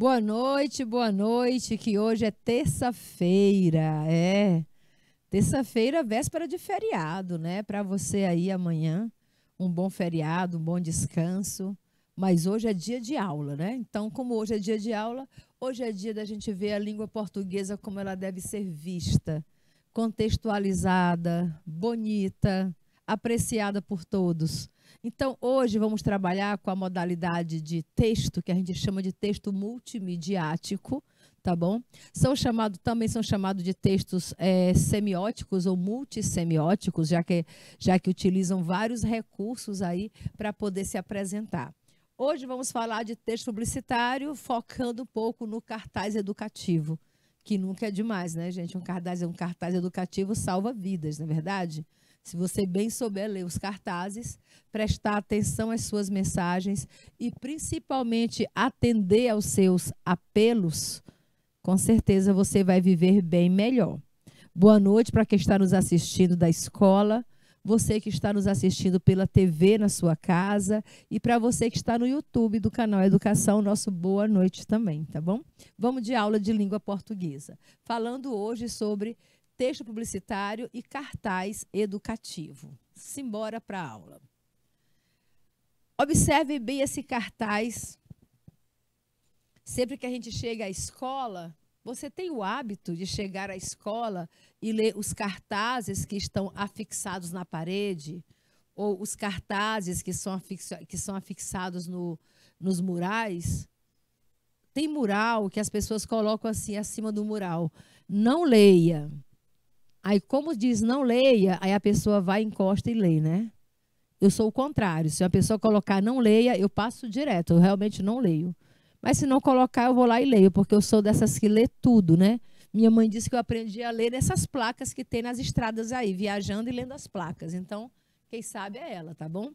Boa noite, boa noite, que hoje é terça-feira, é. Terça-feira, véspera de feriado, né? Para você aí amanhã, um bom feriado, um bom descanso. Mas hoje é dia de aula, né? Então, como hoje é dia de aula, hoje é dia da gente ver a língua portuguesa como ela deve ser vista, contextualizada, bonita, apreciada por todos. Então, hoje vamos trabalhar com a modalidade de texto, que a gente chama de texto multimediático, tá bom? São chamados, também são chamados de textos é, semióticos ou multissemióticos, já que, já que utilizam vários recursos aí para poder se apresentar. Hoje vamos falar de texto publicitário, focando um pouco no cartaz educativo, que nunca é demais, né, gente? Um cartaz, um cartaz educativo salva vidas, não é verdade? se você bem souber ler os cartazes, prestar atenção às suas mensagens e principalmente atender aos seus apelos, com certeza você vai viver bem melhor. Boa noite para quem está nos assistindo da escola, você que está nos assistindo pela TV na sua casa e para você que está no YouTube do canal Educação, nosso boa noite também, tá bom? Vamos de aula de língua portuguesa. Falando hoje sobre texto publicitário e cartaz educativo. Simbora para a aula. Observe bem esse cartaz. Sempre que a gente chega à escola, você tem o hábito de chegar à escola e ler os cartazes que estão afixados na parede, ou os cartazes que são, afixa, que são afixados no, nos murais? Tem mural que as pessoas colocam assim acima do mural. Não leia. Aí, como diz não leia, aí a pessoa vai, encosta e lê, né? Eu sou o contrário. Se a pessoa colocar não leia, eu passo direto, eu realmente não leio. Mas se não colocar, eu vou lá e leio, porque eu sou dessas que lê tudo, né? Minha mãe disse que eu aprendi a ler nessas placas que tem nas estradas aí, viajando e lendo as placas. Então, quem sabe é ela, tá bom?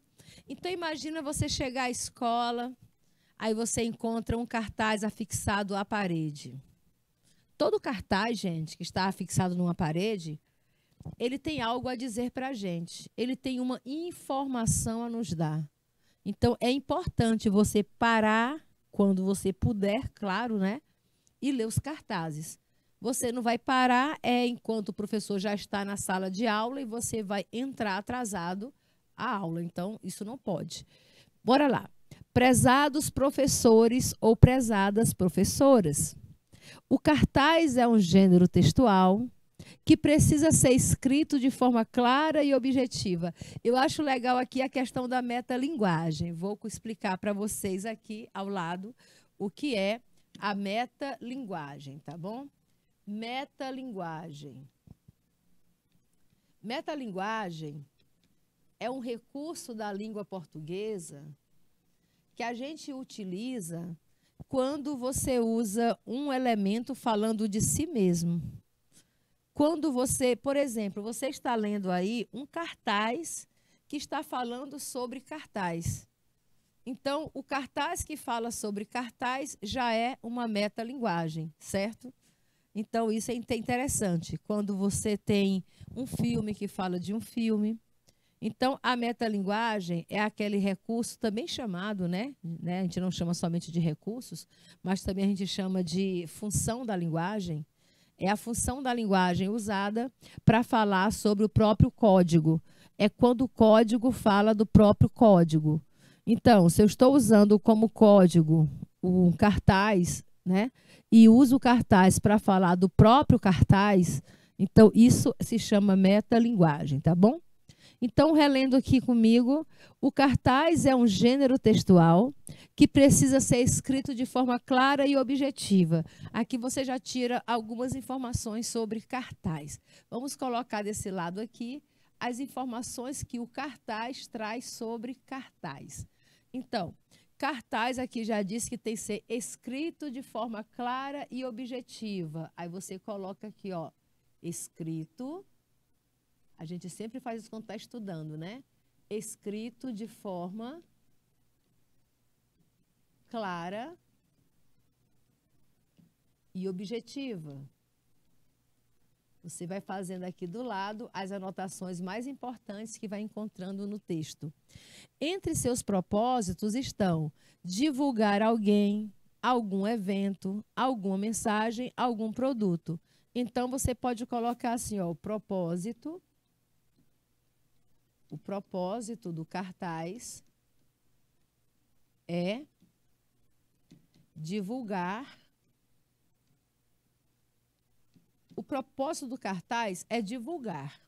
Então, imagina você chegar à escola, aí você encontra um cartaz afixado à parede. Todo cartaz, gente, que está afixado numa parede, ele tem algo a dizer para a gente. Ele tem uma informação a nos dar. Então, é importante você parar quando você puder, claro, né? E ler os cartazes. Você não vai parar é enquanto o professor já está na sala de aula e você vai entrar atrasado à aula. Então, isso não pode. Bora lá. Prezados professores ou prezadas professoras. O cartaz é um gênero textual que precisa ser escrito de forma clara e objetiva. Eu acho legal aqui a questão da metalinguagem. Vou explicar para vocês aqui ao lado o que é a metalinguagem, tá bom? Metalinguagem. Metalinguagem é um recurso da língua portuguesa que a gente utiliza quando você usa um elemento falando de si mesmo. Quando você, por exemplo, você está lendo aí um cartaz que está falando sobre cartaz. Então, o cartaz que fala sobre cartaz já é uma metalinguagem, certo? Então, isso é interessante. Quando você tem um filme que fala de um filme. Então, a metalinguagem é aquele recurso também chamado, né? né? A gente não chama somente de recursos, mas também a gente chama de função da linguagem, é a função da linguagem usada para falar sobre o próprio código. É quando o código fala do próprio código. Então, se eu estou usando como código um cartaz, né, e uso o cartaz para falar do próprio cartaz, então isso se chama metalinguagem, tá bom? Então, relendo aqui comigo, o cartaz é um gênero textual que precisa ser escrito de forma clara e objetiva. Aqui você já tira algumas informações sobre cartaz. Vamos colocar desse lado aqui as informações que o cartaz traz sobre cartaz. Então, cartaz aqui já diz que tem que ser escrito de forma clara e objetiva. Aí você coloca aqui, ó, escrito a gente sempre faz isso quando está estudando, né? Escrito de forma clara e objetiva. Você vai fazendo aqui do lado as anotações mais importantes que vai encontrando no texto. Entre seus propósitos estão divulgar alguém, algum evento, alguma mensagem, algum produto. Então você pode colocar assim, ó, o propósito o propósito do cartaz é divulgar. O propósito do cartaz é divulgar.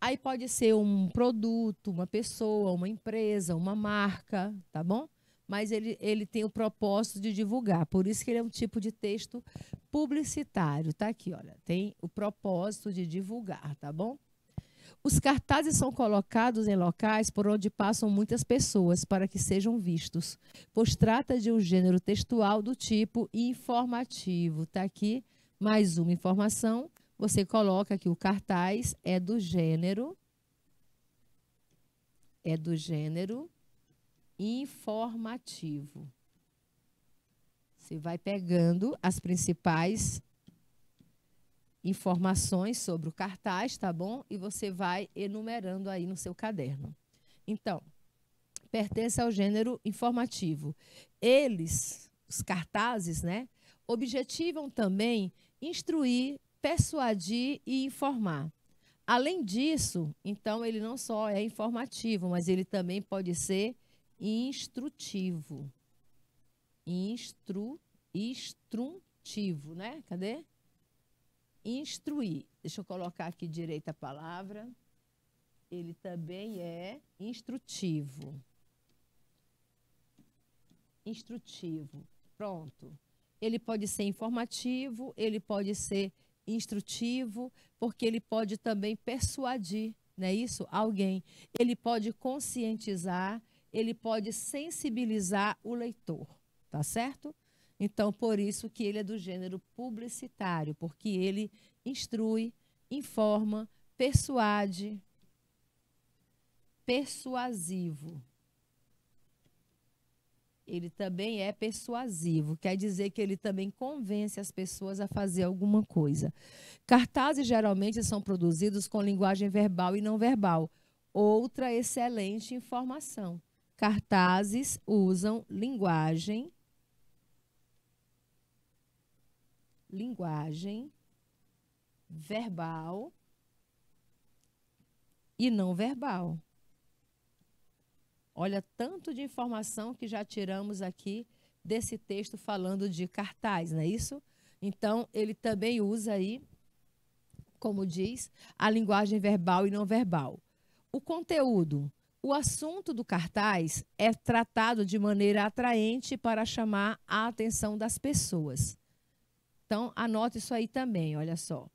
Aí pode ser um produto, uma pessoa, uma empresa, uma marca, tá bom? Mas ele, ele tem o propósito de divulgar. Por isso que ele é um tipo de texto publicitário. Tá aqui, olha. Tem o propósito de divulgar, tá bom? Os cartazes são colocados em locais por onde passam muitas pessoas para que sejam vistos, pois trata de um gênero textual do tipo informativo. Está aqui mais uma informação. Você coloca que o cartaz é do gênero é do gênero informativo. Você vai pegando as principais informações sobre o cartaz, tá bom? E você vai enumerando aí no seu caderno. Então, pertence ao gênero informativo. Eles, os cartazes, né, objetivam também instruir, persuadir e informar. Além disso, então ele não só é informativo, mas ele também pode ser instrutivo. Instru, instrutivo, né? Cadê? instruir. Deixa eu colocar aqui direita a palavra. Ele também é instrutivo. Instrutivo. Pronto. Ele pode ser informativo, ele pode ser instrutivo, porque ele pode também persuadir, não é isso? Alguém. Ele pode conscientizar, ele pode sensibilizar o leitor, tá certo? Então, por isso que ele é do gênero publicitário, porque ele instrui, informa, persuade, persuasivo. Ele também é persuasivo, quer dizer que ele também convence as pessoas a fazer alguma coisa. Cartazes geralmente são produzidos com linguagem verbal e não verbal. Outra excelente informação. Cartazes usam linguagem linguagem verbal e não verbal. Olha tanto de informação que já tiramos aqui desse texto falando de cartaz, não é isso? Então, ele também usa aí, como diz, a linguagem verbal e não verbal. O conteúdo, o assunto do cartaz é tratado de maneira atraente para chamar a atenção das pessoas. Então, anota isso aí também, olha só.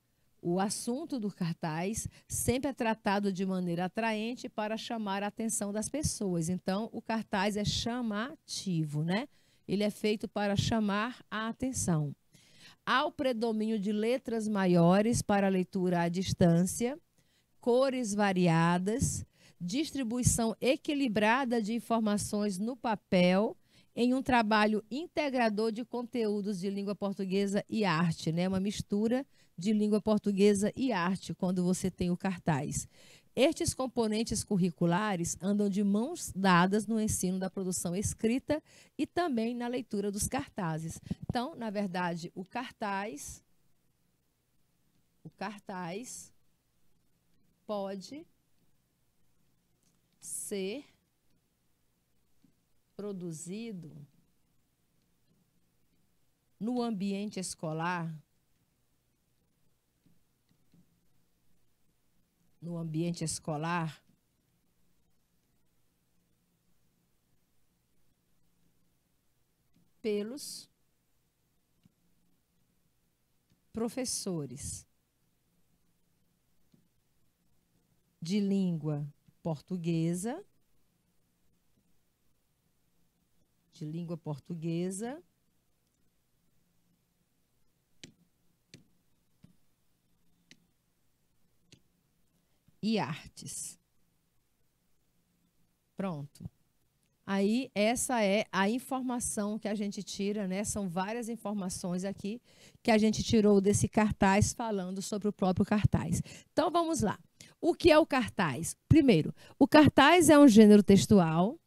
O assunto do cartaz sempre é tratado de maneira atraente para chamar a atenção das pessoas. Então, o cartaz é chamativo, né? Ele é feito para chamar a atenção. Há o predomínio de letras maiores para leitura à distância, cores variadas, distribuição equilibrada de informações no papel em um trabalho integrador de conteúdos de língua portuguesa e arte, né? Uma mistura de língua portuguesa e arte quando você tem o cartaz. Estes componentes curriculares andam de mãos dadas no ensino da produção escrita e também na leitura dos cartazes. Então, na verdade, o cartaz o cartaz pode ser produzido no ambiente escolar, no ambiente escolar, pelos professores de língua portuguesa de língua portuguesa. E artes. Pronto. Aí, essa é a informação que a gente tira, né? São várias informações aqui que a gente tirou desse cartaz, falando sobre o próprio cartaz. Então, vamos lá. O que é o cartaz? Primeiro, o cartaz é um gênero textual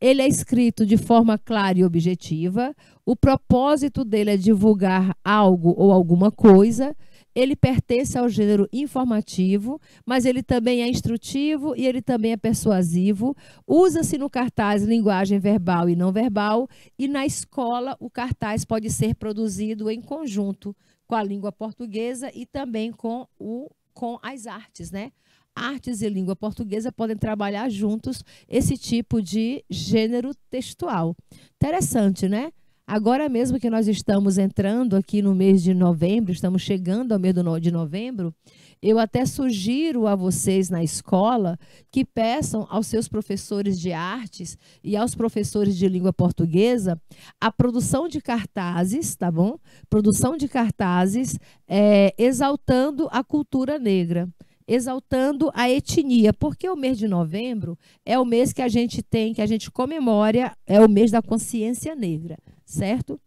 ele é escrito de forma clara e objetiva, o propósito dele é divulgar algo ou alguma coisa, ele pertence ao gênero informativo, mas ele também é instrutivo e ele também é persuasivo. Usa-se no cartaz linguagem verbal e não verbal, e na escola o cartaz pode ser produzido em conjunto com a língua portuguesa e também com, o, com as artes, né? artes e língua portuguesa podem trabalhar juntos esse tipo de gênero textual. Interessante, né? Agora mesmo que nós estamos entrando aqui no mês de novembro, estamos chegando ao mês de novembro, eu até sugiro a vocês na escola que peçam aos seus professores de artes e aos professores de língua portuguesa a produção de cartazes, tá bom? Produção de cartazes é, exaltando a cultura negra exaltando a etnia, porque o mês de novembro é o mês que a gente tem, que a gente comemora, é o mês da consciência negra, certo?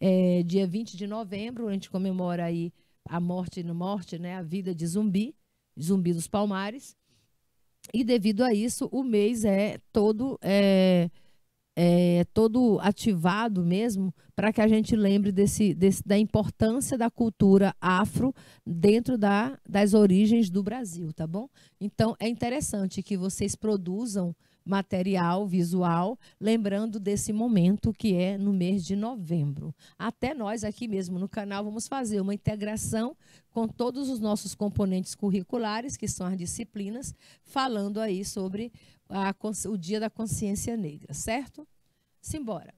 É, dia 20 de novembro, a gente comemora aí a morte no morte, né, a vida de zumbi, zumbi dos palmares. E devido a isso, o mês é todo é, é, todo ativado mesmo para que a gente lembre desse, desse, da importância da cultura afro dentro da, das origens do Brasil, tá bom? Então é interessante que vocês produzam material visual, lembrando desse momento que é no mês de novembro. Até nós aqui mesmo no canal vamos fazer uma integração com todos os nossos componentes curriculares, que são as disciplinas, falando aí sobre a, o Dia da Consciência Negra, certo? Simbora.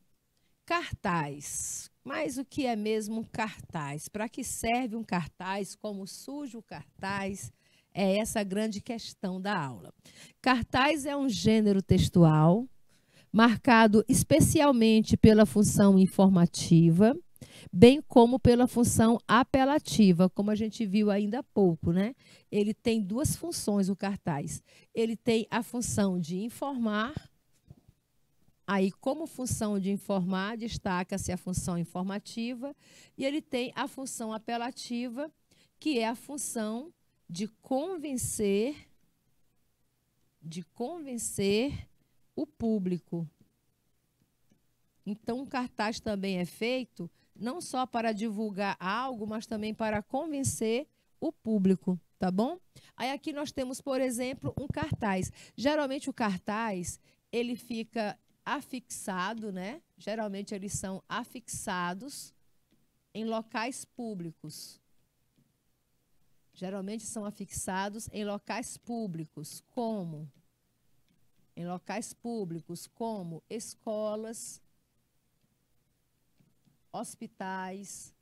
Cartaz. Mas o que é mesmo um cartaz? Para que serve um cartaz? Como surge o cartaz? É essa a grande questão da aula. Cartaz é um gênero textual marcado especialmente pela função informativa bem como pela função apelativa, como a gente viu ainda há pouco, né? Ele tem duas funções o cartaz. Ele tem a função de informar. Aí, como função de informar, destaca-se a função informativa, e ele tem a função apelativa, que é a função de convencer de convencer o público. Então, o cartaz também é feito não só para divulgar algo, mas também para convencer o público, tá bom? Aí aqui nós temos, por exemplo, um cartaz. Geralmente o cartaz, ele fica afixado, né? Geralmente eles são afixados em locais públicos. Geralmente são afixados em locais públicos, como em locais públicos, como escolas, hospitais,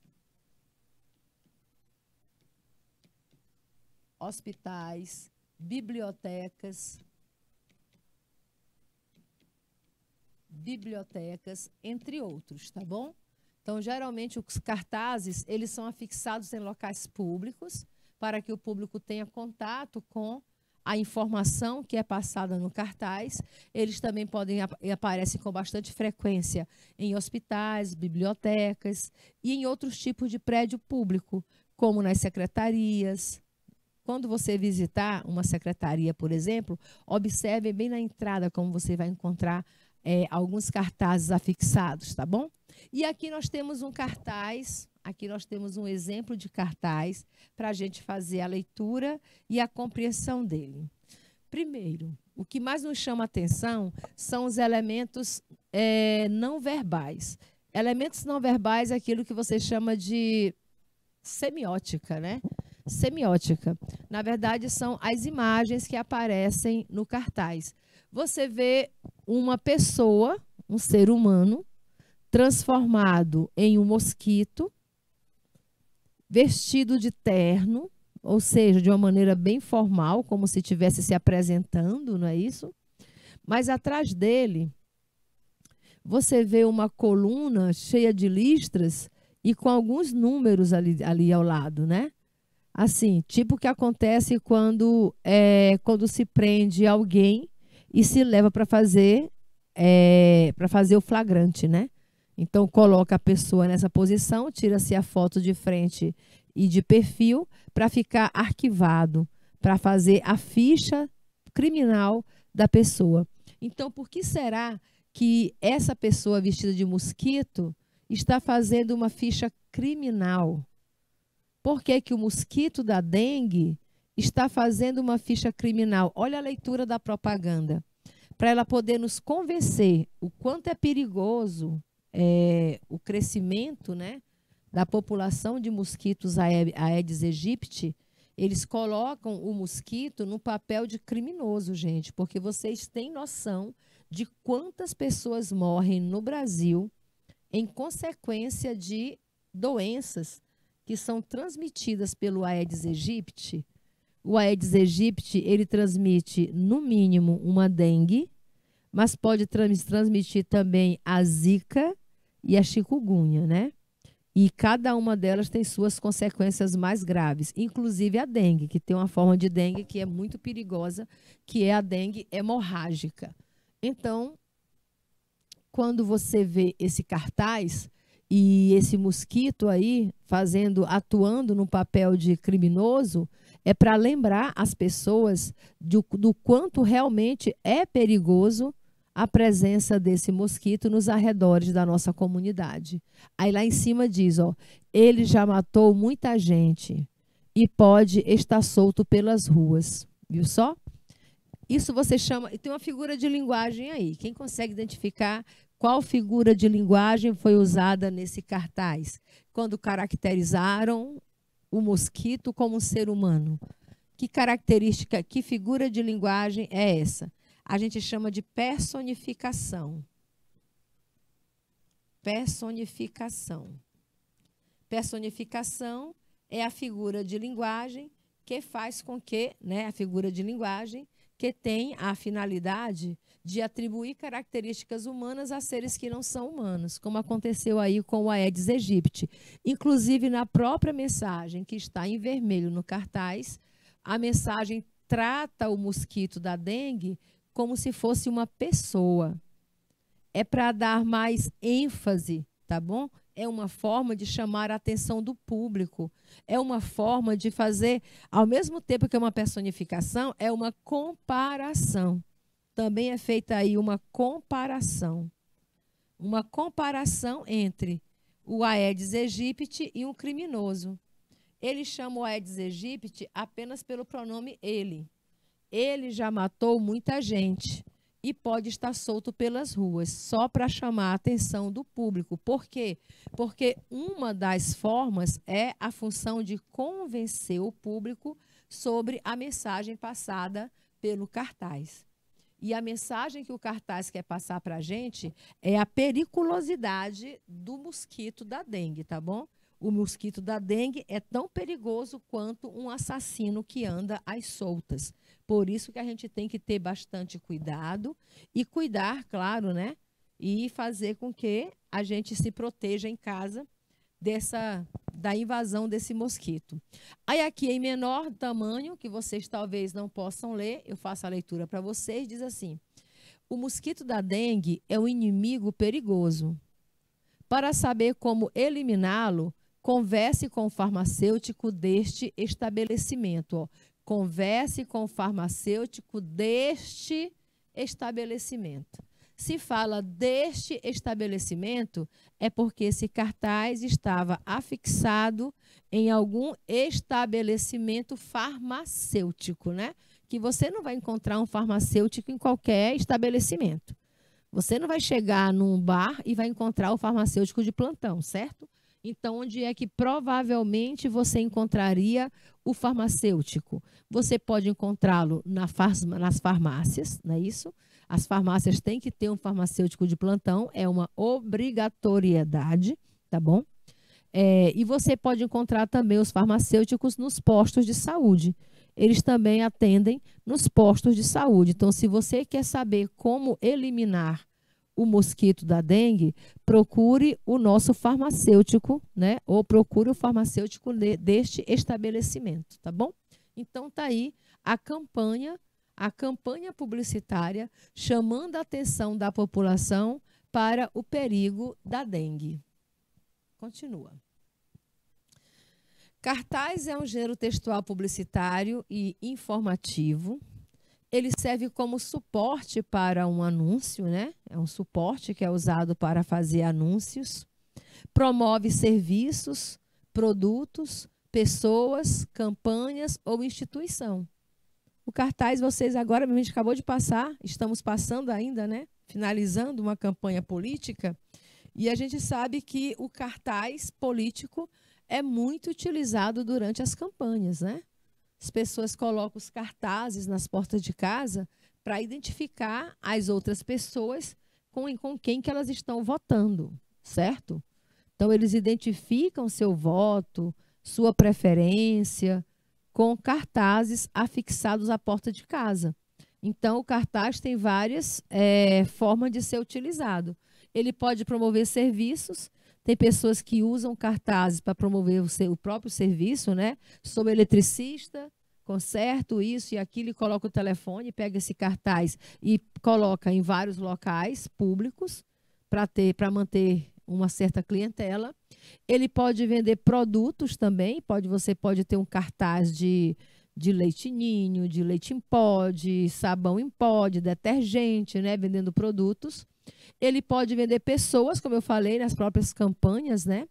hospitais, bibliotecas, bibliotecas, entre outros, tá bom? Então, geralmente os cartazes, eles são afixados em locais públicos para que o público tenha contato com a informação que é passada no cartaz. Eles também podem aparecer aparecem com bastante frequência em hospitais, bibliotecas e em outros tipos de prédio público, como nas secretarias, quando você visitar uma secretaria, por exemplo, observe bem na entrada como você vai encontrar é, alguns cartazes afixados, tá bom? E aqui nós temos um cartaz Aqui nós temos um exemplo de cartaz para a gente fazer a leitura e a compreensão dele. Primeiro, o que mais nos chama atenção são os elementos é, não verbais. Elementos não verbais é aquilo que você chama de semiótica, né? Semiótica. Na verdade, são as imagens que aparecem no cartaz. Você vê uma pessoa, um ser humano, transformado em um mosquito, vestido de terno, ou seja, de uma maneira bem formal, como se estivesse se apresentando, não é isso? Mas atrás dele, você vê uma coluna cheia de listras e com alguns números ali, ali ao lado, né? Assim, tipo o que acontece quando, é, quando se prende alguém e se leva para fazer é, para fazer o flagrante, né? Então, coloca a pessoa nessa posição, tira-se a foto de frente e de perfil para ficar arquivado, para fazer a ficha criminal da pessoa. Então, por que será que essa pessoa vestida de mosquito está fazendo uma ficha criminal? Por que, que o mosquito da dengue está fazendo uma ficha criminal? Olha a leitura da propaganda. Para ela poder nos convencer o quanto é perigoso é, o crescimento né, da população de mosquitos Aedes aegypti, eles colocam o mosquito no papel de criminoso, gente, porque vocês têm noção de quantas pessoas morrem no Brasil em consequência de doenças que são transmitidas pelo Aedes aegypti. O Aedes aegypti, ele transmite, no mínimo, uma dengue, mas pode transmitir também a zika e a é chikungunya, né? E cada uma delas tem suas consequências mais graves, inclusive a dengue, que tem uma forma de dengue que é muito perigosa, que é a dengue hemorrágica. Então, quando você vê esse cartaz e esse mosquito aí fazendo, atuando no papel de criminoso, é para lembrar as pessoas do, do quanto realmente é perigoso a presença desse mosquito nos arredores da nossa comunidade. Aí lá em cima diz, ó, ele já matou muita gente e pode estar solto pelas ruas, viu só? Isso você chama, tem uma figura de linguagem aí. Quem consegue identificar qual figura de linguagem foi usada nesse cartaz quando caracterizaram o mosquito como um ser humano? Que característica, que figura de linguagem é essa? a gente chama de personificação. Personificação. Personificação é a figura de linguagem que faz com que, né, a figura de linguagem que tem a finalidade de atribuir características humanas a seres que não são humanos, como aconteceu aí com o Aedes aegypti. Inclusive, na própria mensagem, que está em vermelho no cartaz, a mensagem trata o mosquito da dengue como se fosse uma pessoa. É para dar mais ênfase, tá bom? É uma forma de chamar a atenção do público. É uma forma de fazer, ao mesmo tempo que é uma personificação, é uma comparação. Também é feita aí uma comparação. Uma comparação entre o Aedes aegypti e um criminoso. Ele chama o Aedes aegypti apenas pelo pronome ele ele já matou muita gente e pode estar solto pelas ruas, só para chamar a atenção do público. Por quê? Porque uma das formas é a função de convencer o público sobre a mensagem passada pelo cartaz. E a mensagem que o cartaz quer passar para a gente é a periculosidade do mosquito da dengue, tá bom? O mosquito da dengue é tão perigoso quanto um assassino que anda às soltas. Por isso que a gente tem que ter bastante cuidado e cuidar, claro, né? E fazer com que a gente se proteja em casa dessa da invasão desse mosquito. Aí aqui em menor tamanho, que vocês talvez não possam ler, eu faço a leitura para vocês, diz assim: O mosquito da dengue é um inimigo perigoso. Para saber como eliminá-lo, converse com o farmacêutico deste estabelecimento. Ó. Converse com o farmacêutico deste estabelecimento. Se fala deste estabelecimento, é porque esse cartaz estava afixado em algum estabelecimento farmacêutico, né? Que você não vai encontrar um farmacêutico em qualquer estabelecimento. Você não vai chegar num bar e vai encontrar o farmacêutico de plantão, certo? Então, onde é que provavelmente você encontraria o farmacêutico? Você pode encontrá-lo na nas farmácias, não é isso? As farmácias têm que ter um farmacêutico de plantão, é uma obrigatoriedade, tá bom? É, e você pode encontrar também os farmacêuticos nos postos de saúde. Eles também atendem nos postos de saúde. Então, se você quer saber como eliminar o mosquito da dengue, procure o nosso farmacêutico, né? Ou procure o farmacêutico deste estabelecimento, tá bom? Então tá aí a campanha, a campanha publicitária chamando a atenção da população para o perigo da dengue. Continua. Cartaz é um gênero textual publicitário e informativo ele serve como suporte para um anúncio, né? É um suporte que é usado para fazer anúncios. Promove serviços, produtos, pessoas, campanhas ou instituição. O cartaz, vocês agora, a gente acabou de passar, estamos passando ainda, né? Finalizando uma campanha política. E a gente sabe que o cartaz político é muito utilizado durante as campanhas, né? as pessoas colocam os cartazes nas portas de casa para identificar as outras pessoas com, com quem que elas estão votando, certo? Então, eles identificam seu voto, sua preferência, com cartazes afixados à porta de casa. Então, o cartaz tem várias é, formas de ser utilizado. Ele pode promover serviços, tem pessoas que usam cartazes para promover o, seu, o próprio serviço, né? Sou eletricista, conserto isso e aquilo, e coloca o telefone, pega esse cartaz e coloca em vários locais públicos para ter, para manter uma certa clientela. Ele pode vender produtos também, pode você pode ter um cartaz de de leite ninho, de leite em pó, de sabão em pó, de detergente, né, vendendo produtos. Ele pode vender pessoas, como eu falei, nas próprias campanhas, né?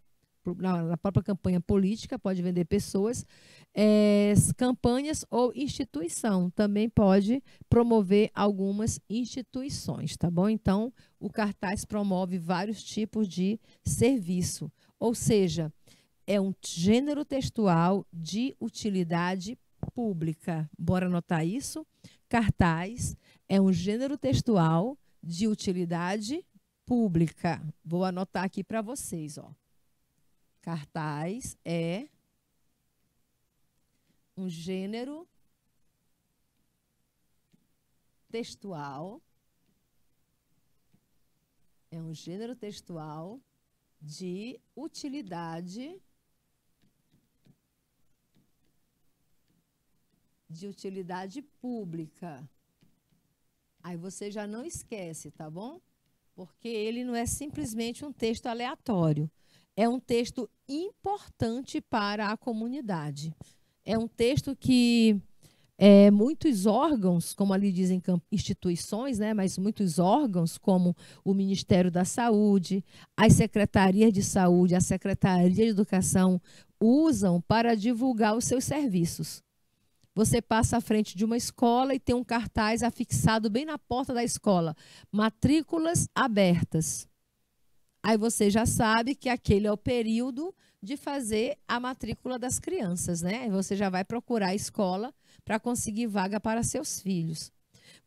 Na, própria campanha política, pode vender pessoas, é, campanhas ou instituição. Também pode promover algumas instituições, tá bom? Então, o cartaz promove vários tipos de serviço. Ou seja, é um gênero textual de utilidade pública. Bora anotar isso? Cartaz é um gênero textual de utilidade pública. Vou anotar aqui para vocês, ó. Cartaz é um gênero textual é um gênero textual de utilidade de utilidade pública. Aí você já não esquece, tá bom? Porque ele não é simplesmente um texto aleatório. É um texto importante para a comunidade. É um texto que é, muitos órgãos, como ali dizem instituições, né, mas muitos órgãos, como o Ministério da Saúde, as secretarias de saúde, a Secretaria de Educação, usam para divulgar os seus serviços. Você passa à frente de uma escola e tem um cartaz afixado bem na porta da escola: matrículas abertas. Aí você já sabe que aquele é o período de fazer a matrícula das crianças, né? Você já vai procurar a escola para conseguir vaga para seus filhos.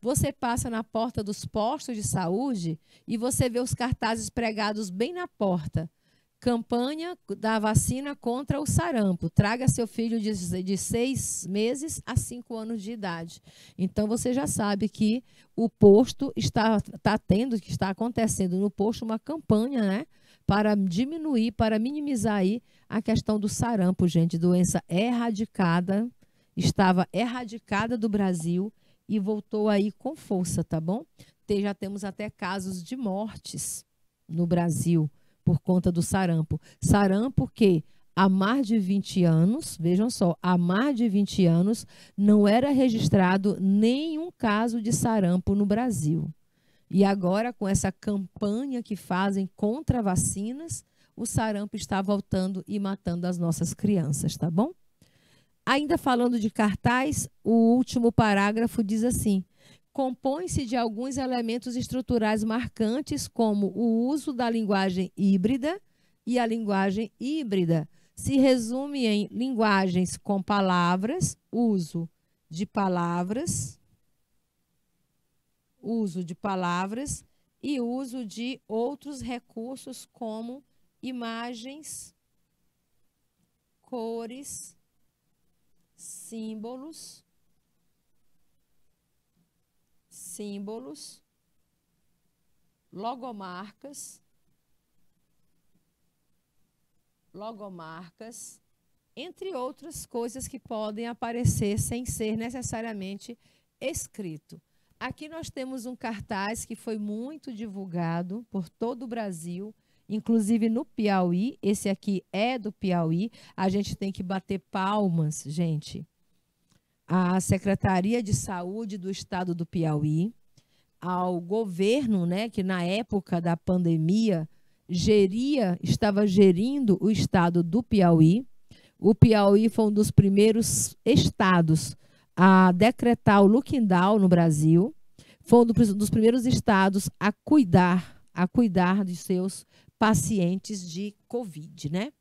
Você passa na porta dos postos de saúde e você vê os cartazes pregados bem na porta. Campanha da vacina contra o sarampo. Traga seu filho de, de seis meses a cinco anos de idade. Então você já sabe que o posto está, está tendo, que está acontecendo no posto uma campanha, né? Para diminuir, para minimizar aí a questão do sarampo, gente. Doença erradicada, estava erradicada do Brasil e voltou aí com força, tá bom? Te, já temos até casos de mortes no Brasil por conta do sarampo. Sarampo que há mais de 20 anos, vejam só, há mais de 20 anos não era registrado nenhum caso de sarampo no Brasil. E agora, com essa campanha que fazem contra vacinas, o sarampo está voltando e matando as nossas crianças, tá bom? Ainda falando de cartaz, o último parágrafo diz assim: compõe-se de alguns elementos estruturais marcantes, como o uso da linguagem híbrida e a linguagem híbrida. Se resume em linguagens com palavras, uso de palavras, uso de palavras e uso de outros recursos como imagens, cores, símbolos símbolos, logomarcas, logomarcas, entre outras coisas que podem aparecer sem ser necessariamente escrito. Aqui nós temos um cartaz que foi muito divulgado por todo o Brasil, inclusive no Piauí. Esse aqui é do Piauí. A gente tem que bater palmas, gente à Secretaria de Saúde do Estado do Piauí, ao governo, né, que na época da pandemia geria, estava gerindo o estado do Piauí. O Piauí foi um dos primeiros estados a decretar o lockdown no Brasil. Foi um dos primeiros estados a cuidar, a cuidar de seus pacientes de Covid, né?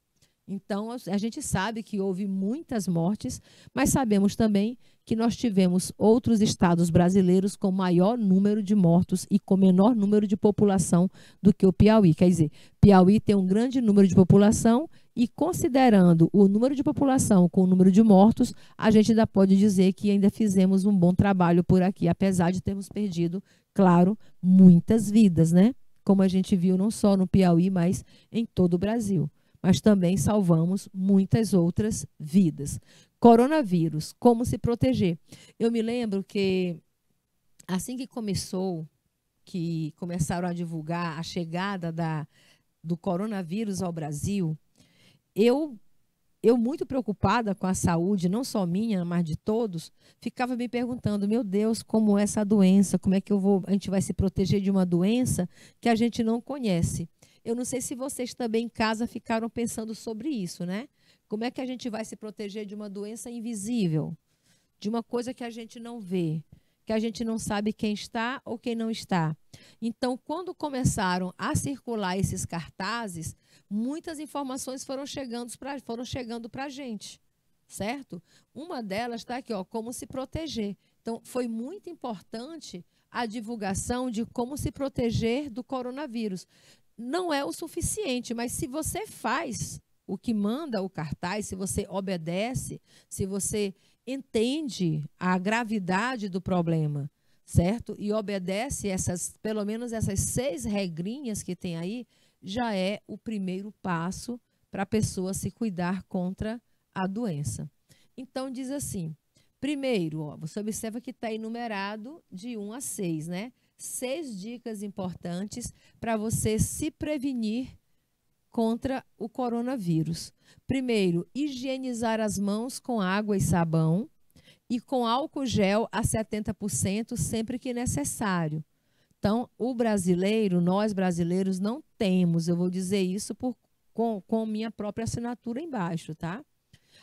Então, a gente sabe que houve muitas mortes, mas sabemos também que nós tivemos outros estados brasileiros com maior número de mortos e com menor número de população do que o Piauí. Quer dizer, Piauí tem um grande número de população e, considerando o número de população com o número de mortos, a gente ainda pode dizer que ainda fizemos um bom trabalho por aqui, apesar de termos perdido, claro, muitas vidas, né? Como a gente viu não só no Piauí, mas em todo o Brasil mas também salvamos muitas outras vidas. Coronavírus, como se proteger? Eu me lembro que assim que começou, que começaram a divulgar a chegada da, do coronavírus ao Brasil, eu eu muito preocupada com a saúde, não só minha, mas de todos, ficava me perguntando, meu Deus, como é essa doença, como é que eu vou, a gente vai se proteger de uma doença que a gente não conhece. Eu não sei se vocês também em casa ficaram pensando sobre isso, né? Como é que a gente vai se proteger de uma doença invisível? De uma coisa que a gente não vê, que a gente não sabe quem está ou quem não está. Então, quando começaram a circular esses cartazes, muitas informações foram chegando para foram chegando para a gente, certo? Uma delas está aqui, ó, como se proteger. Então, foi muito importante a divulgação de como se proteger do coronavírus não é o suficiente, mas se você faz o que manda o cartaz, se você obedece, se você entende a gravidade do problema, certo? E obedece essas, pelo menos essas seis regrinhas que tem aí, já é o primeiro passo para a pessoa se cuidar contra a doença. Então diz assim: primeiro, ó, você observa que está enumerado de 1 a 6, né? seis dicas importantes para você se prevenir contra o coronavírus. Primeiro, higienizar as mãos com água e sabão e com álcool gel a 70% sempre que necessário. Então, o brasileiro, nós brasileiros não temos, eu vou dizer isso por, com, com minha própria assinatura embaixo, tá?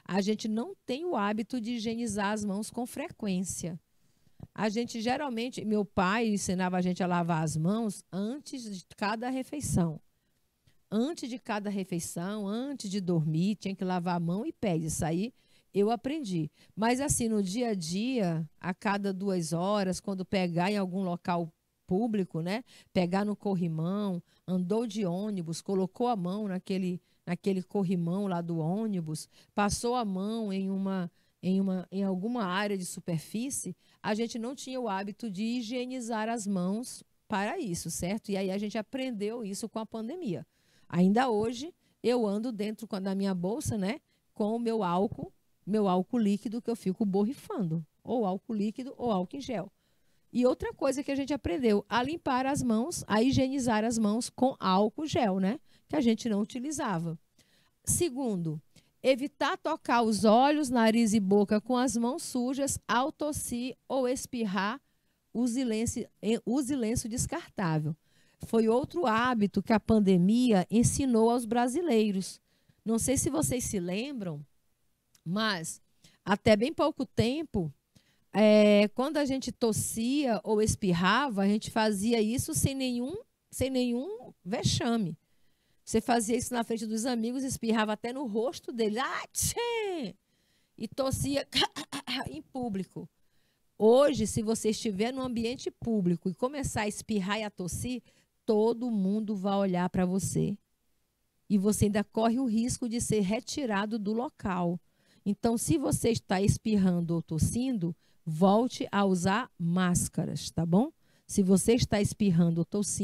A gente não tem o hábito de higienizar as mãos com frequência. A gente geralmente, meu pai ensinava a gente a lavar as mãos antes de cada refeição. Antes de cada refeição, antes de dormir, tinha que lavar a mão e pé. Isso aí eu aprendi. Mas assim, no dia a dia, a cada duas horas, quando pegar em algum local público, né? Pegar no corrimão, andou de ônibus, colocou a mão naquele, naquele corrimão lá do ônibus, passou a mão em uma em, uma, em alguma área de superfície, a gente não tinha o hábito de higienizar as mãos para isso, certo? E aí a gente aprendeu isso com a pandemia. Ainda hoje, eu ando dentro da minha bolsa, né? Com o meu álcool, meu álcool líquido que eu fico borrifando. Ou álcool líquido ou álcool em gel. E outra coisa que a gente aprendeu, a limpar as mãos, a higienizar as mãos com álcool gel, né? Que a gente não utilizava. Segundo, Evitar tocar os olhos, nariz e boca com as mãos sujas ao tossir ou espirrar, use lenço, eh, use lenço descartável. Foi outro hábito que a pandemia ensinou aos brasileiros. Não sei se vocês se lembram, mas até bem pouco tempo, é, quando a gente tossia ou espirrava, a gente fazia isso sem nenhum, sem nenhum vexame. Você fazia isso na frente dos amigos, espirrava até no rosto dele. Ah, e tossia em público. Hoje, se você estiver no ambiente público e começar a espirrar e a tossir, todo mundo vai olhar para você. E você ainda corre o risco de ser retirado do local. Então, se você está espirrando ou tossindo, volte a usar máscaras, tá bom? Se você está espirrando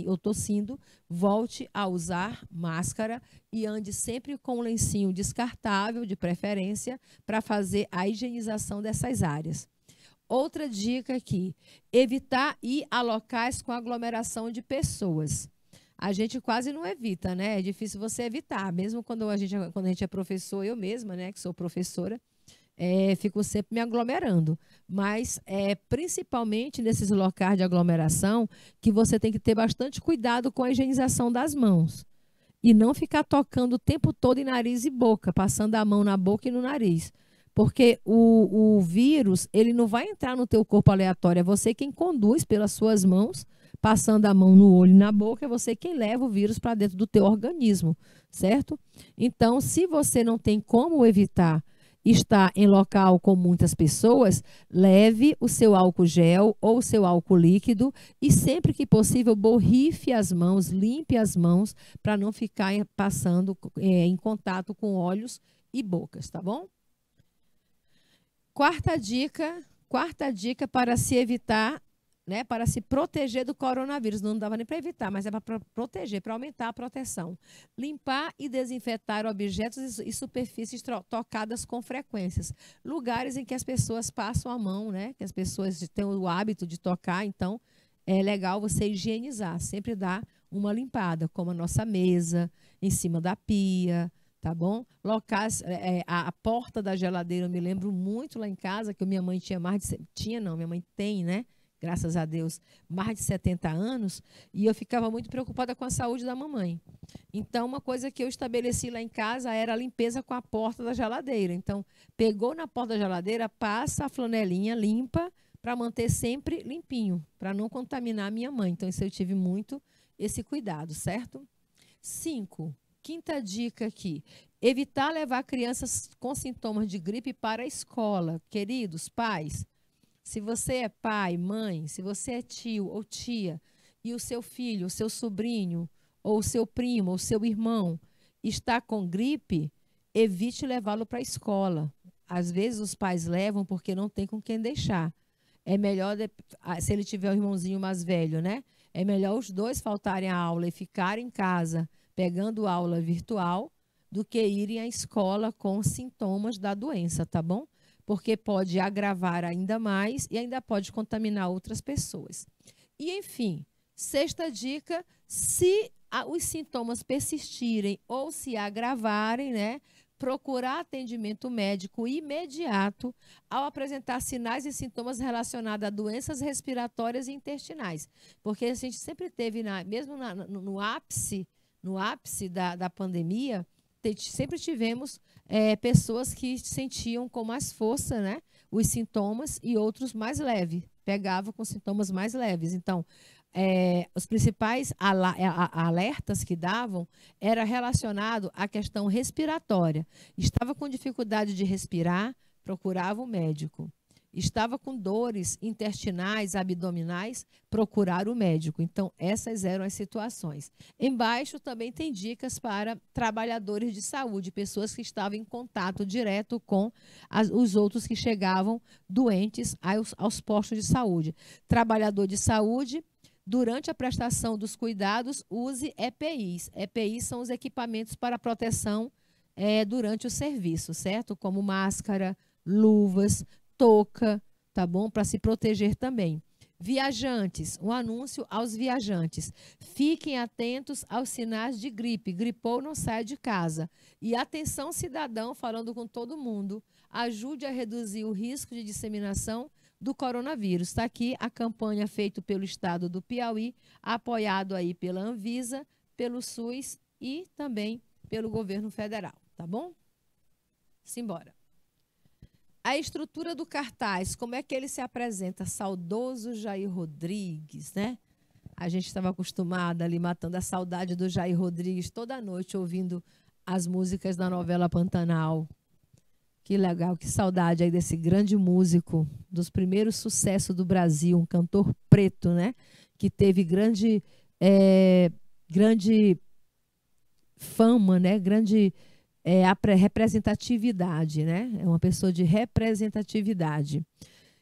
ou, tossindo, volte a usar máscara e ande sempre com um lencinho descartável, de preferência, para fazer a higienização dessas áreas. Outra dica aqui: evitar ir a locais com aglomeração de pessoas a gente quase não evita, né? É difícil você evitar, mesmo quando a gente, é, quando a gente é professor, eu mesma, né, que sou professora, é, ficam sempre me aglomerando. Mas é principalmente nesses locais de aglomeração que você tem que ter bastante cuidado com a higienização das mãos. E não ficar tocando o tempo todo em nariz e boca, passando a mão na boca e no nariz. Porque o, o vírus, ele não vai entrar no teu corpo aleatório, é você quem conduz pelas suas mãos, passando a mão no olho e na boca, é você quem leva o vírus para dentro do teu organismo, certo? Então, se você não tem como evitar está em local com muitas pessoas, leve o seu álcool gel ou o seu álcool líquido e sempre que possível borrife as mãos, limpe as mãos para não ficar passando é, em contato com olhos e bocas, tá bom? Quarta dica, quarta dica para se evitar né, para se proteger do coronavírus. Não dava nem para evitar, mas é para proteger, para aumentar a proteção. Limpar e desinfetar objetos e superfícies tocadas com frequências. Lugares em que as pessoas passam a mão, né, que as pessoas têm o hábito de tocar, então é legal você higienizar, sempre dar uma limpada, como a nossa mesa, em cima da pia, tá bom? Locais, é, é a, a, porta da geladeira, eu me lembro muito lá em casa, que minha mãe tinha mais de... Tinha não, minha mãe tem, né? graças a Deus, mais de 70 anos, e eu ficava muito preocupada com a saúde da mamãe. Então, uma coisa que eu estabeleci lá em casa era a limpeza com a porta da geladeira. Então, pegou na porta da geladeira, passa a flanelinha limpa para manter sempre limpinho, para não contaminar a minha mãe. Então, isso eu tive muito esse cuidado, certo? Cinco, quinta dica aqui. Evitar levar crianças com sintomas de gripe para a escola. Queridos pais, se você é pai, mãe, se você é tio ou tia, e o seu filho, o seu sobrinho, ou o seu primo, ou o seu irmão está com gripe, evite levá-lo para a escola. Às vezes os pais levam porque não tem com quem deixar. É melhor, ah, se ele tiver um irmãozinho mais velho, né? É melhor os dois faltarem à aula e ficarem em casa pegando aula virtual do que irem à escola com sintomas da doença, tá bom? porque pode agravar ainda mais e ainda pode contaminar outras pessoas. E, enfim, sexta dica: se os sintomas persistirem ou se agravarem, né? Procurar atendimento médico imediato ao apresentar sinais e sintomas relacionados a doenças respiratórias e intestinais. Porque a gente sempre teve, na, mesmo na, no, no ápice, no ápice da, da pandemia, sempre tivemos é, pessoas que sentiam com mais força né, os sintomas e outros mais leve, pegavam com sintomas mais leves. Então, é, os principais eh, alertas que davam era relacionado à questão respiratória. Estava com dificuldade de respirar, procurava o um médico estava com dores intestinais, abdominais, procurar o médico. Então, essas eram as situações. Embaixo também tem dicas para trabalhadores de saúde, pessoas que estavam em contato direto com as, os outros que chegavam doentes aos, aos postos de saúde. Trabalhador de saúde, durante a prestação dos cuidados, use EPIs. EPIs são os equipamentos para proteção é, durante o serviço, certo? Como máscara, luvas, touca, tá bom? Para se proteger também. Viajantes, um anúncio aos viajantes. Fiquem atentos aos sinais de gripe. Gripou, não saia de casa. E atenção, cidadão, falando com todo mundo, ajude a reduzir o risco de disseminação do coronavírus. Está aqui a campanha feita pelo Estado do Piauí, apoiado aí pela Anvisa, pelo SUS e também pelo governo federal, tá bom? Simbora. A estrutura do cartaz, como é que ele se apresenta? Saudoso Jair Rodrigues, né? A gente estava acostumada ali matando a saudade do Jair Rodrigues toda noite ouvindo as músicas da novela Pantanal. Que legal, que saudade aí desse grande músico, dos primeiros sucessos do Brasil, um cantor preto, né? Que teve grande, é, grande fama, né? Grande é a representatividade, né? É uma pessoa de representatividade.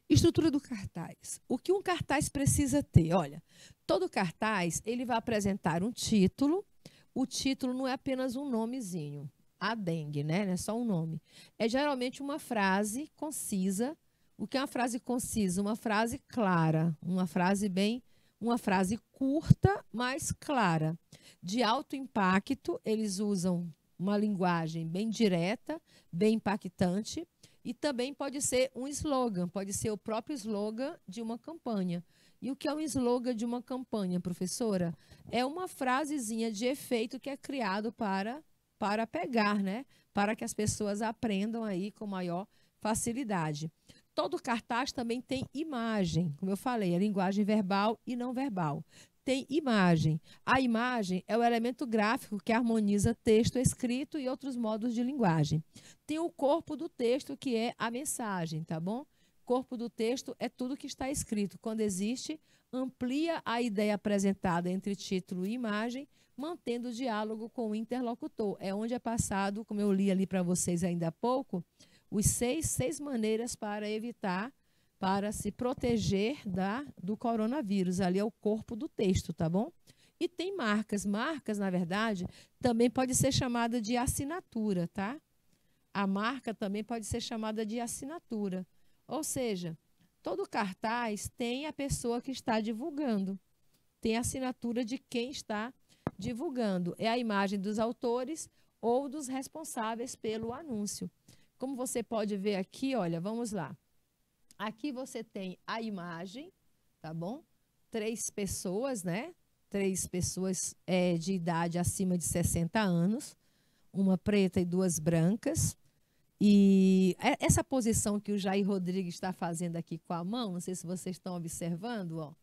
Estrutura do cartaz. O que um cartaz precisa ter? Olha, todo cartaz ele vai apresentar um título. O título não é apenas um nomezinho. A dengue, né? Não é só um nome. É geralmente uma frase concisa. O que é uma frase concisa? Uma frase clara, uma frase bem uma frase curta, mas clara. De alto impacto, eles usam uma linguagem bem direta, bem impactante, e também pode ser um slogan, pode ser o próprio slogan de uma campanha. E o que é um slogan de uma campanha, professora? É uma frasezinha de efeito que é criado para para pegar, né? Para que as pessoas aprendam aí com maior facilidade. Todo cartaz também tem imagem, como eu falei, a é linguagem verbal e não verbal tem imagem. A imagem é o elemento gráfico que harmoniza texto escrito e outros modos de linguagem. Tem o corpo do texto, que é a mensagem, tá bom? Corpo do texto é tudo que está escrito. Quando existe, amplia a ideia apresentada entre título e imagem, mantendo o diálogo com o interlocutor. É onde é passado, como eu li ali para vocês ainda há pouco, os seis, seis maneiras para evitar para se proteger da, do coronavírus. Ali é o corpo do texto, tá bom? E tem marcas. Marcas, na verdade, também pode ser chamada de assinatura, tá? A marca também pode ser chamada de assinatura. Ou seja, todo cartaz tem a pessoa que está divulgando. Tem a assinatura de quem está divulgando. É a imagem dos autores ou dos responsáveis pelo anúncio. Como você pode ver aqui, olha, vamos lá. Aqui você tem a imagem, tá bom? Três pessoas, né? Três pessoas é, de idade acima de 60 anos, uma preta e duas brancas. E é, essa posição que o Jair Rodrigues está fazendo aqui com a mão, não sei se vocês estão observando, ó,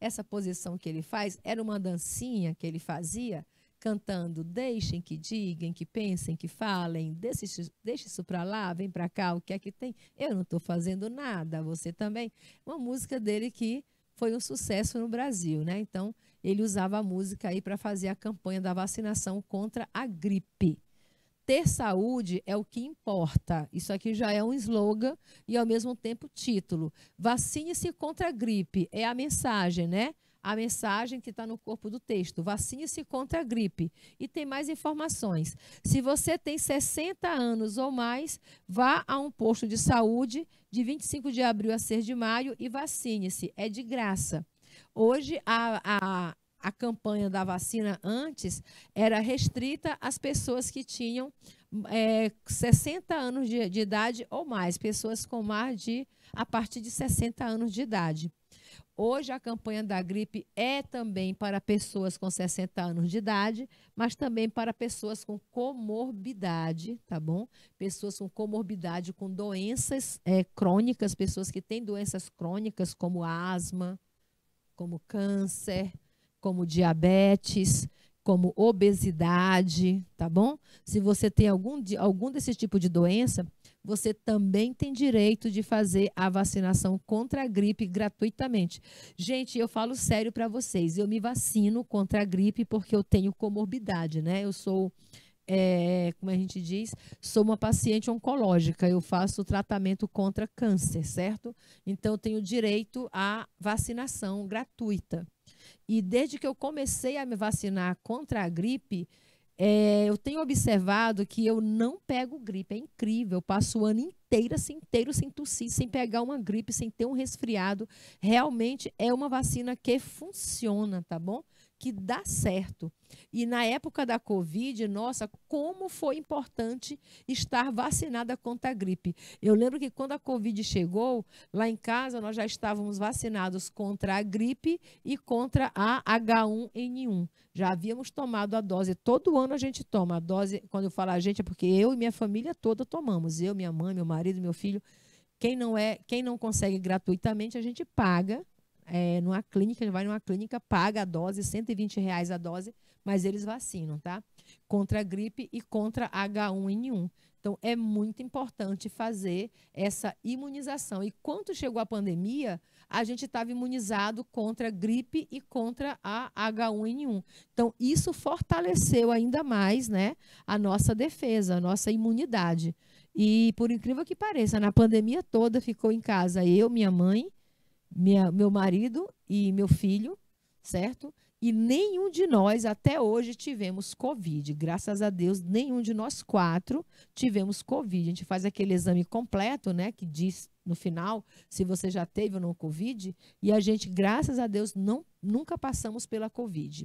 essa posição que ele faz era uma dancinha que ele fazia cantando Deixem que digam, que pensem, que falem, deixe, deixe isso para lá, vem para cá, o que é que tem? Eu não estou fazendo nada, você também. Uma música dele que foi um sucesso no Brasil, né? Então, ele usava a música aí para fazer a campanha da vacinação contra a gripe. Ter saúde é o que importa. Isso aqui já é um slogan e, ao mesmo tempo, título. Vacine-se contra a gripe é a mensagem, né? a mensagem que está no corpo do texto. Vacine-se contra a gripe. E tem mais informações. Se você tem 60 anos ou mais, vá a um posto de saúde de 25 de abril a 6 de maio e vacine-se. É de graça. Hoje, a, a, a campanha da vacina antes era restrita às pessoas que tinham é, 60 anos de, de idade ou mais, pessoas com mais de a partir de 60 anos de idade. Hoje a campanha da gripe é também para pessoas com 60 anos de idade, mas também para pessoas com comorbidade, tá bom? Pessoas com comorbidade, com doenças é, crônicas, pessoas que têm doenças crônicas como asma, como câncer, como diabetes, como obesidade, tá bom? Se você tem algum, algum desse tipo de doença, você também tem direito de fazer a vacinação contra a gripe gratuitamente. Gente, eu falo sério para vocês, eu me vacino contra a gripe porque eu tenho comorbidade, né? Eu sou, é, como a gente diz, sou uma paciente oncológica, eu faço tratamento contra câncer, certo? Então, eu tenho direito à vacinação gratuita. E desde que eu comecei a me vacinar contra a gripe, é, eu tenho observado que eu não pego gripe, é incrível. Eu passo o ano inteiro, assim, inteiro sem tossir, sem pegar uma gripe, sem ter um resfriado. Realmente é uma vacina que funciona, tá bom? que dá certo. E na época da Covid, nossa, como foi importante estar vacinada contra a gripe. Eu lembro que quando a Covid chegou, lá em casa nós já estávamos vacinados contra a gripe e contra a H1N1. Já havíamos tomado a dose, todo ano a gente toma a dose, quando eu falo a gente é porque eu e minha família toda tomamos, eu, minha mãe, meu marido, meu filho. Quem não é, quem não consegue gratuitamente, a gente paga é, numa clínica, ele vai numa clínica, paga a dose, 120 reais a dose, mas eles vacinam, tá? Contra a gripe e contra H1N1. Então, é muito importante fazer essa imunização. E quando chegou a pandemia, a gente estava imunizado contra a gripe e contra a H1N1. Então, isso fortaleceu ainda mais né, a nossa defesa, a nossa imunidade. E, por incrível que pareça, na pandemia toda ficou em casa eu, minha mãe minha, meu marido e meu filho, certo? E nenhum de nós até hoje tivemos Covid. Graças a Deus, nenhum de nós quatro tivemos Covid. A gente faz aquele exame completo, né? Que diz no final se você já teve ou não Covid. E a gente, graças a Deus, não, nunca passamos pela Covid.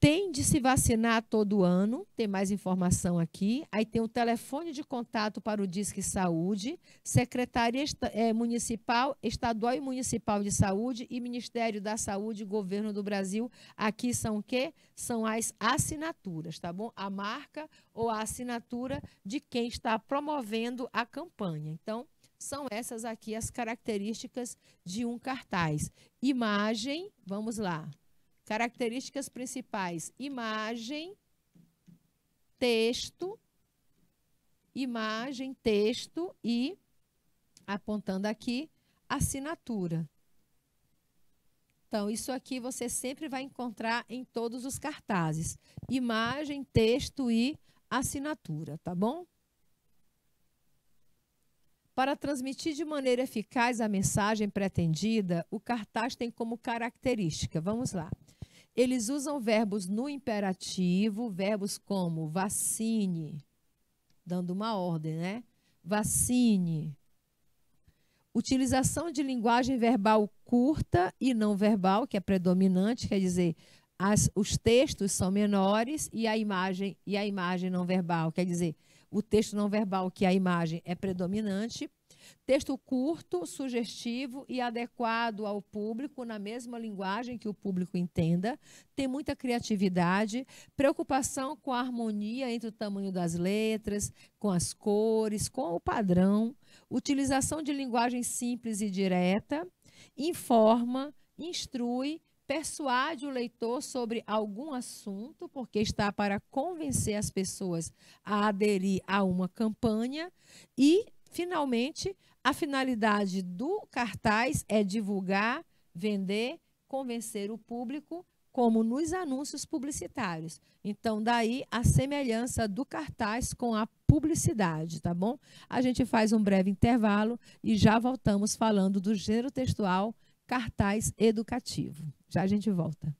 Tem de se vacinar todo ano, tem mais informação aqui. Aí tem o telefone de contato para o Disque Saúde, Secretaria é, Municipal, Estadual e Municipal de Saúde e Ministério da Saúde, Governo do Brasil. Aqui são o quê? São as assinaturas, tá bom? A marca ou a assinatura de quem está promovendo a campanha. Então, são essas aqui as características de um cartaz. Imagem, vamos lá. Características principais: imagem, texto, imagem, texto e, apontando aqui, assinatura. Então, isso aqui você sempre vai encontrar em todos os cartazes: imagem, texto e assinatura, tá bom? Para transmitir de maneira eficaz a mensagem pretendida, o cartaz tem como característica, vamos lá, eles usam verbos no imperativo, verbos como vacine, dando uma ordem, né? Vacine. Utilização de linguagem verbal curta e não verbal, que é predominante, quer dizer, as, os textos são menores e a imagem e a imagem não verbal, quer dizer, o texto não verbal que é a imagem é predominante. Texto curto, sugestivo e adequado ao público, na mesma linguagem que o público entenda. Tem muita criatividade, preocupação com a harmonia entre o tamanho das letras, com as cores, com o padrão. Utilização de linguagem simples e direta. Informa, instrui persuade o leitor sobre algum assunto, porque está para convencer as pessoas a aderir a uma campanha e finalmente, a finalidade do cartaz é divulgar, vender, convencer o público, como nos anúncios publicitários. Então, daí a semelhança do cartaz com a publicidade, tá bom? A gente faz um breve intervalo e já voltamos falando do gênero textual cartaz educativo. Já a gente volta.